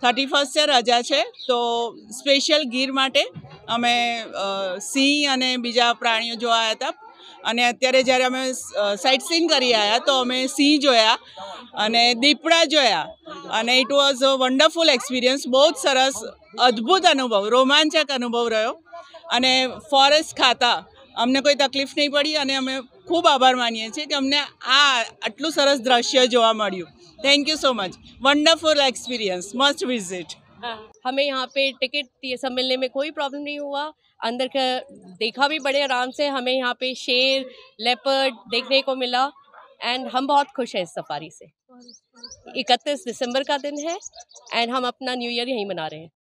thirty ફર્સ્ટે રજા છે તો સ્પેશિયલ ગીર માટે અમે સિંહ અને બીજા પ્રાણીઓ જોવા હતા અને અત્યારે જ્યારે અમે સાઇટ સીન કરી આવ્યા તો અમે સિંહ જોયા અને દીપડા જોયા અને ઇટ વોઝ વન્ડરફુલ એક્સપિરિયન્સ બહુ જ સરસ અદ્ભુત અનુભવ રોમાંચક અનુભવ રહ્યો અને ફોરેસ્ટ ખાતા અમને કોઈ તકલીફ નહીં પડી અને અમે ખૂબ આભાર માનીએ છીએ કે અમને આ આટલું સરસ દ્રશ્ય જોવા મળ્યું thank you so much wonderful experience must visit हमें यहाँ पे टिकट ये सब मिलने में कोई प्रॉब्लम नहीं हुआ अंदर का देखा भी बड़े आराम से हमें यहाँ पे शेर लेपर्ड देखने को मिला एंड हम बहुत खुश हैं इस सफारी से इकतीस दिसंबर का दिन है एंड हम अपना न्यू ईयर यहीं मना रहे हैं